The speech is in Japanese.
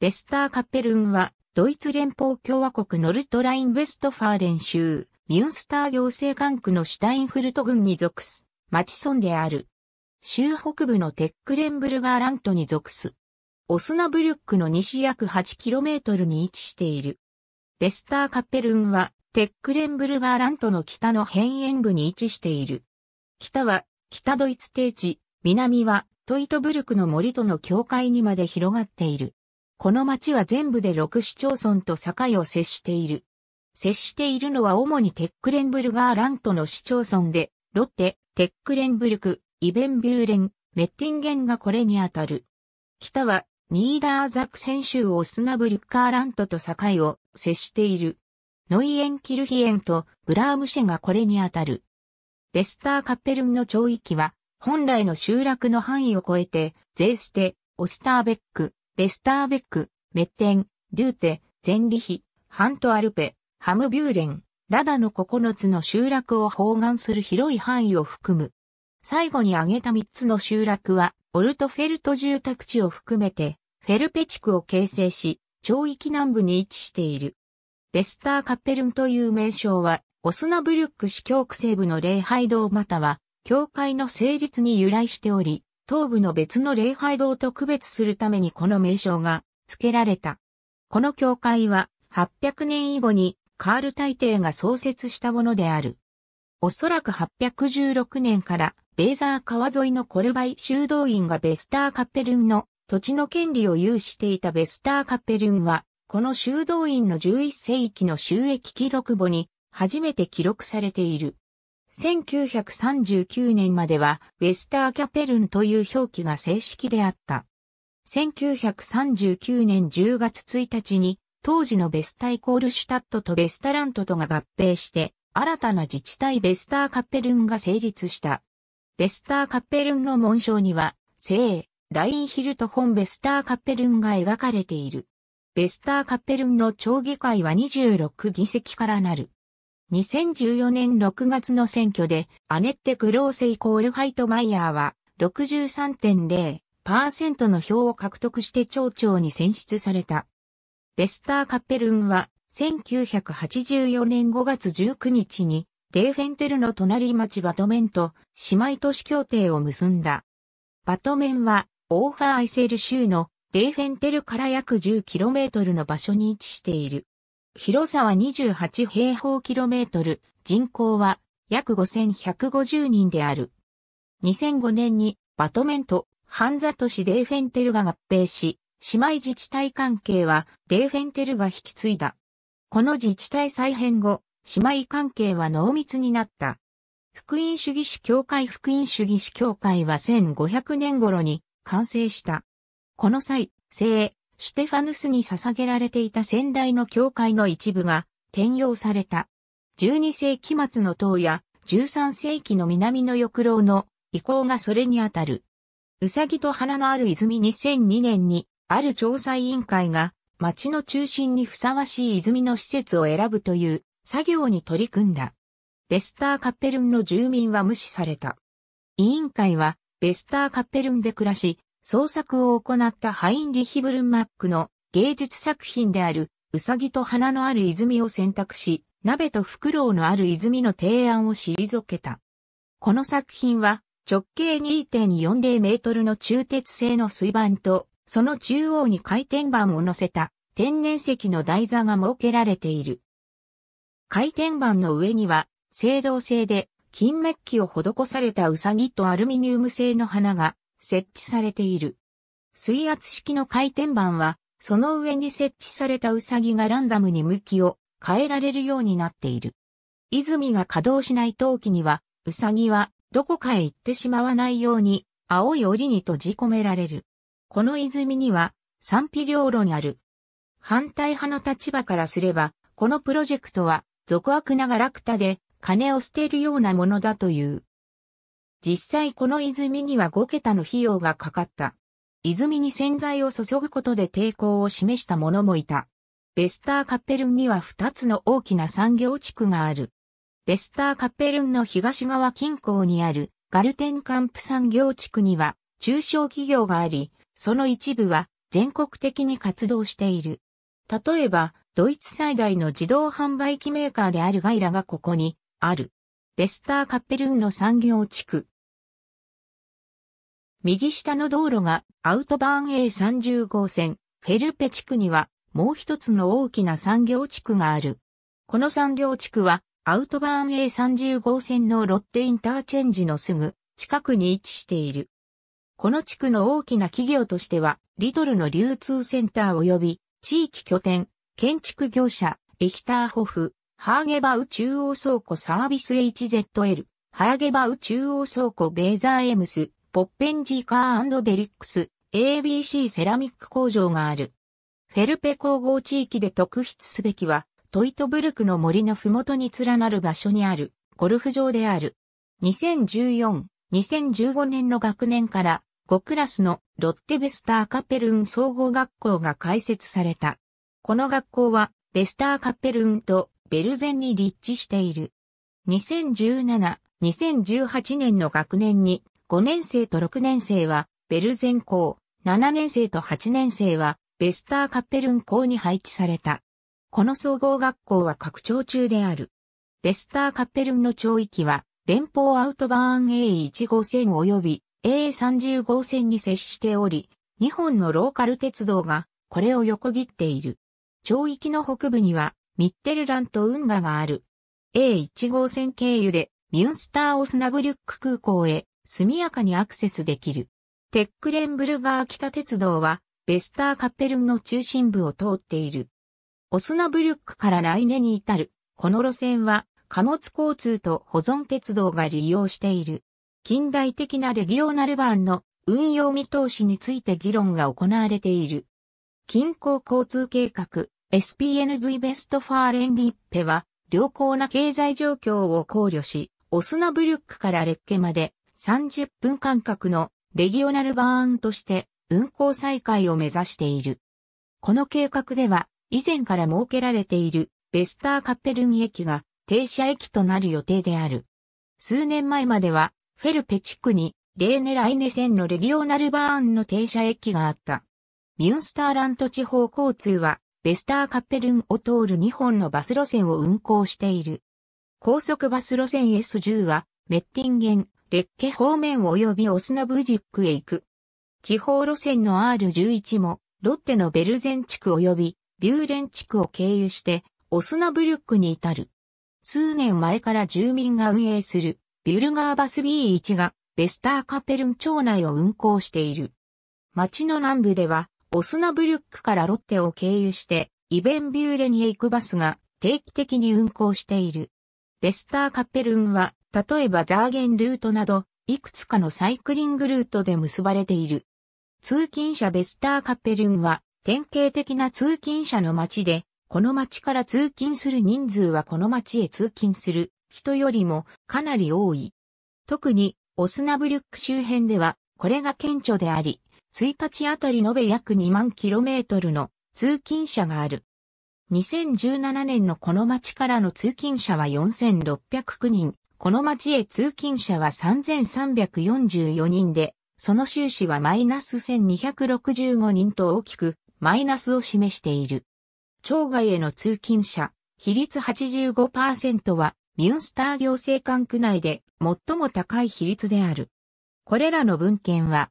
ベスターカッペルンは、ドイツ連邦共和国ノルトライン・ウェストファーレン州、ミュンスター行政管区のシュタインフルト郡に属す、町村である。州北部のテックレンブルガーラントに属す。オスナブルックの西約 8km に位置している。ベスターカッペルンは、テックレンブルガーラントの北の辺縁部に位置している。北は、北ドイツ定地、南は、トイトブルクの森との境界にまで広がっている。この町は全部で6市町村と境を接している。接しているのは主にテックレンブルガーラントの市町村で、ロッテ、テックレンブルク、イベンビューレン、メッティンゲンがこれにあたる。北は、ニーダーザクセン州オスナブルッカーラントと境を接している。ノイエンキルヒエンとブラームシェがこれにあたる。ベスターカッペルンの町域は、本来の集落の範囲を超えて、ゼーステ、オスターベック、ベスターベック、メッテン、デューテ、ゼンリヒ、ハントアルペ、ハムビューレン、ラダの9つの集落を包含する広い範囲を含む。最後に挙げた3つの集落は、オルトフェルト住宅地を含めて、フェルペ地区を形成し、町域南部に位置している。ベスターカッペルンという名称は、オスナブルック市教区西部の礼拝堂または、教会の成立に由来しており、東部の別の礼拝堂と区別するためにこの名称が付けられた。この教会は800年以後にカール大帝が創設したものである。おそらく816年からベーザー川沿いのコルバイ修道院がベスターカッペルンの土地の権利を有していたベスターカッペルンは、この修道院の11世紀の収益記録簿に初めて記録されている。1939年まではウェスターキャペルンという表記が正式であった。1939年10月1日に当時のベスタイコールシュタットとベスタラントとが合併して新たな自治体ベスターカッペルンが成立した。ベスターカッペルンの紋章には、聖、ラインヒルト本ベスターカッペルンが描かれている。ベスターカッペルンの町議会は26議席からなる。2014年6月の選挙で、アネッテ・クローセイコール・ハイトマイヤーは63.0%の票を獲得して町長に選出された。ベスター・カッペルンは1984年5月19日にデーフェンテルの隣町バトメンと姉妹都市協定を結んだ。バトメンはオーファー・アイセル州のデーフェンテルから約 10km の場所に位置している。広さは28平方キロメートル、人口は約5150人である。2005年にバトメント、ハンザ都市デーフェンテルが合併し、姉妹自治体関係はデーフェンテルが引き継いだ。この自治体再編後、姉妹関係は濃密になった。福音主義士協会福音主義士協会は1500年頃に完成した。この際、聖、シュテファヌスに捧げられていた先代の教会の一部が転用された。12世紀末の塔や13世紀の南の翼廊の遺構がそれにあたる。うさぎと花のある泉2002年にある調査委員会が町の中心にふさわしい泉の施設を選ぶという作業に取り組んだ。ベスターカッペルンの住民は無視された。委員会はベスターカッペルンで暮らし、創作を行ったハインリヒ・ブルンマックの芸術作品である、ウサギと花のある泉を選択し、鍋とフクロウのある泉の提案を退けた。この作品は、直径2.40メートルの中鉄製の水盤と、その中央に回転板を乗せた天然石の台座が設けられている。回転板の上には、青銅製で金メッキを施されたウサギとアルミニウム製の花が設置されている。水圧式の回転板は、その上に設置されたウサギがランダムに向きを変えられるようになっている。泉が稼働しない陶器には、ウサギはどこかへ行ってしまわないように、青い檻に閉じ込められる。この泉には、賛否両論ある。反対派の立場からすれば、このプロジェクトは、俗悪ながらくたで、金を捨てるようなものだという。実際この泉には5桁の費用がかかった。泉に洗剤を注ぐことで抵抗を示した者もいた。ベスターカッペルンには2つの大きな産業地区がある。ベスターカッペルンの東側近郊にあるガルテンカンプ産業地区には中小企業があり、その一部は全国的に活動している。例えば、ドイツ最大の自動販売機メーカーであるガイラがここにある。ベスターカッペルーンの産業地区。右下の道路がアウトバーン A30 号線、フェルペ地区にはもう一つの大きな産業地区がある。この産業地区はアウトバーン A30 号線のロッテインターチェンジのすぐ近くに位置している。この地区の大きな企業としては、リトルの流通センター及び地域拠点、建築業者、エヒターホフ、ハーゲバウ中央倉庫サービス HZL、ハーゲバウ中央倉庫ベーザーエムス、ポッペンジーカーデリックス、ABC セラミック工場がある。フェルペ工合地域で特筆すべきは、トイトブルクの森の麓に連なる場所にある、ゴルフ場である。2014、2015年の学年から、5クラスのロッテベスターカペルン総合学校が開設された。この学校は、ベスターカペルンとベルゼンに立地している。2017、2018年の学年に5年生と6年生はベルゼン校、7年生と8年生はベスターカッペルン校に配置された。この総合学校は拡張中である。ベスターカッペルンの町域は連邦アウトバーン A1 号線及び A30 号線に接しており、2本のローカル鉄道がこれを横切っている。町域の北部にはミッテルランと運河がある。A1 号線経由でミュンスターオスナブリュック空港へ速やかにアクセスできる。テックレンブルガー北鉄道はベスターカッペルンの中心部を通っている。オスナブリュックから来年に至る、この路線は貨物交通と保存鉄道が利用している。近代的なレギオナルバンの運用見通しについて議論が行われている。近郊交通計画 SPNV ベストファーレンリッペは、良好な経済状況を考慮し、オスナブルックからレッケまで30分間隔のレギオナルバーンとして運行再開を目指している。この計画では、以前から設けられているベスターカッペルン駅が停車駅となる予定である。数年前までは、フェルペ地区にレーネライネ線のレギオナルバーンの停車駅があった。ミュンスターラント地方交通は、ベスターカッペルンを通る2本のバス路線を運行している。高速バス路線 S10 は、メッティンゲン、レッケ方面及びオスナブリュックへ行く。地方路線の R11 も、ロッテのベルゼン地区及びビューレン地区を経由して、オスナブリュックに至る。数年前から住民が運営する、ビュルガーバス B1 が、ベスターカペルン町内を運行している。町の南部では、オスナブリュックからロッテを経由して、イベンビューレに行くバスが定期的に運行している。ベスターカッペルンは、例えばザーゲンルートなど、いくつかのサイクリングルートで結ばれている。通勤者ベスターカッペルンは、典型的な通勤者の街で、この街から通勤する人数はこの街へ通勤する人よりもかなり多い。特に、オスナブリュック周辺では、これが顕著であり、1日あたり延べ約2万キロメートルの通勤者がある。2017年のこの町からの通勤者は4609人、この町へ通勤者は3344人で、その収支はマイナス1265人と大きく、マイナスを示している。町外への通勤者、比率85%は、ミュンスター行政管区内で最も高い比率である。これらの文献は、